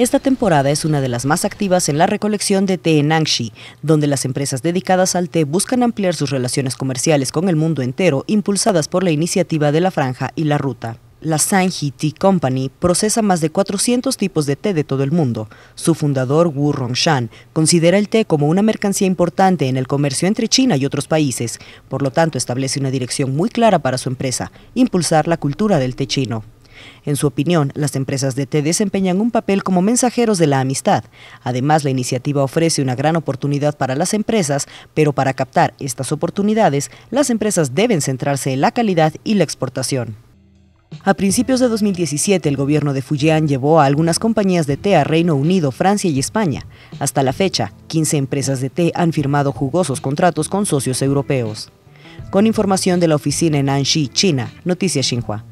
Esta temporada es una de las más activas en la recolección de té en Anxi, donde las empresas dedicadas al té buscan ampliar sus relaciones comerciales con el mundo entero, impulsadas por la iniciativa de la franja y la ruta. La Sanji Tea Company procesa más de 400 tipos de té de todo el mundo. Su fundador, Wu Rongshan, considera el té como una mercancía importante en el comercio entre China y otros países. Por lo tanto, establece una dirección muy clara para su empresa, impulsar la cultura del té chino. En su opinión, las empresas de té desempeñan un papel como mensajeros de la amistad. Además, la iniciativa ofrece una gran oportunidad para las empresas, pero para captar estas oportunidades, las empresas deben centrarse en la calidad y la exportación. A principios de 2017, el gobierno de Fujian llevó a algunas compañías de té a Reino Unido, Francia y España. Hasta la fecha, 15 empresas de té han firmado jugosos contratos con socios europeos. Con información de la oficina en Anxi, China, Noticias Xinhua.